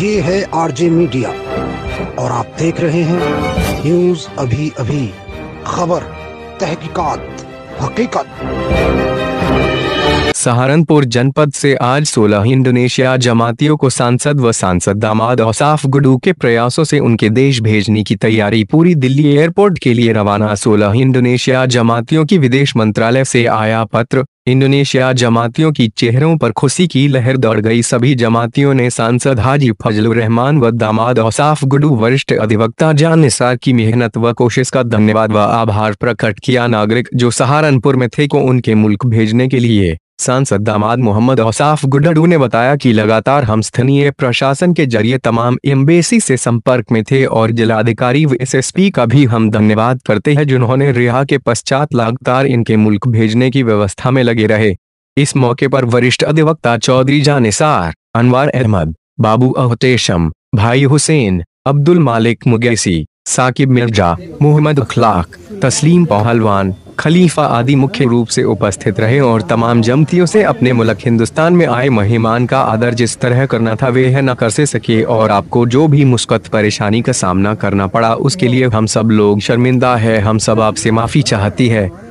ये है RJ media और आप देख रहे हैं न्यूज अभी अभी खबर तहकीकात हकीकत सहारनपुर जनपद से आज 16 इंडोनेशिया जमातियों को सांसद व सांसद दामाद औसाफ गुडू के प्रयासों से उनके देश भेजने की तैयारी पूरी दिल्ली एयरपोर्ट के लिए रवाना 16 इंडोनेशिया जमातियों की विदेश मंत्रालय से आया पत्र इंडोनेशिया जमातियों की चेहरों पर खुशी की लहर दौड़ गई सभी जमातियों ने सांसद हाजी फजल रहमान व दामाद औसाफ गुडू वरिष्ठ अधिवक्ता जान निसार की मेहनत व कोशिश का धन्यवाद व आभार प्रकट किया नागरिक जो सहारनपुर में थे को उनके मुल्क भेजने के लिए सांसद दामाद मोहम्मद औसाफ गुडडू ने बताया कि लगातार हम स्थानीय प्रशासन के जरिए तमाम एम्बेसी से संपर्क में थे और जिलाधिकारी व एसएसपी का भी हम धन्यवाद करते हैं जिन्होंने रिहा के पश्चात लगातार इनके मुल्क भेजने की व्यवस्था में लगे रहे इस मौके पर वरिष्ठ अधिवक्ता चौधरी जानिसार अनवर अहमद बाबू अहतेशम भाई हुसैन अब्दुल मालिक मुगैसी साकिब मिर्जा मोहम्मद अखलाक तस्लीम पहलवान खलीफा आदि मुख्य रूप से उपस्थित रहे और तमाम जमतियों से अपने मुल्क हिंदुस्तान में आए मेहमान का आदर जिस तरह करना था वे है न कर से सके और आपको जो भी मुस्कत परेशानी का सामना करना पड़ा उसके लिए हम सब लोग शर्मिंदा है हम सब आपसे माफी चाहती है